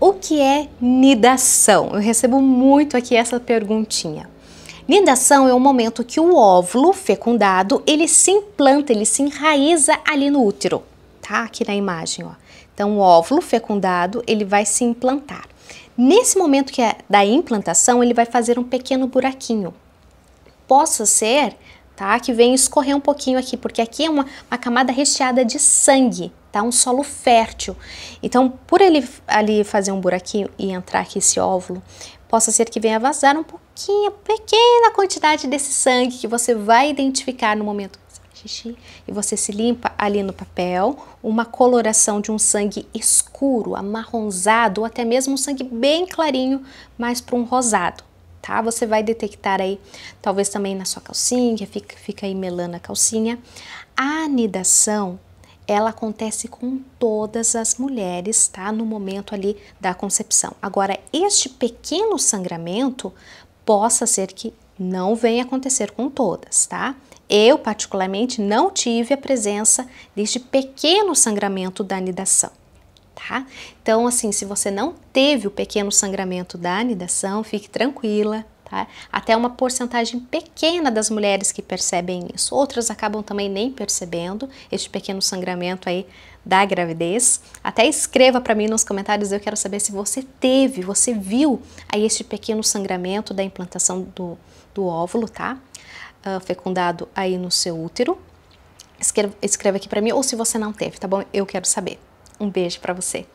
O que é nidação? Eu recebo muito aqui essa perguntinha. Nidação é o momento que o óvulo fecundado, ele se implanta, ele se enraiza ali no útero, tá? Aqui na imagem, ó. Então, o óvulo fecundado, ele vai se implantar. Nesse momento que é da implantação, ele vai fazer um pequeno buraquinho. Possa ser tá? Que vem escorrer um pouquinho aqui, porque aqui é uma, uma camada recheada de sangue, tá? Um solo fértil. Então, por ele ali fazer um buraquinho e entrar aqui esse óvulo, possa ser que venha vazar um pouquinho, pequena quantidade desse sangue que você vai identificar no momento xixi e você se limpa ali no papel, uma coloração de um sangue escuro, amarronzado ou até mesmo um sangue bem clarinho, mais para um rosado tá? Você vai detectar aí, talvez também na sua calcinha, fica, fica aí melando a calcinha. A anidação, ela acontece com todas as mulheres, tá? No momento ali da concepção. Agora, este pequeno sangramento possa ser que não venha acontecer com todas, tá? Eu, particularmente, não tive a presença deste pequeno sangramento da anidação tá? Então, assim, se você não teve o pequeno sangramento da anidação, fique tranquila, Tá? Até uma porcentagem pequena das mulheres que percebem isso. Outras acabam também nem percebendo este pequeno sangramento aí da gravidez. Até escreva para mim nos comentários, eu quero saber se você teve, você viu aí este pequeno sangramento da implantação do, do óvulo, tá? Uh, fecundado aí no seu útero. Escreva, escreva aqui para mim, ou se você não teve, tá bom? Eu quero saber. Um beijo para você.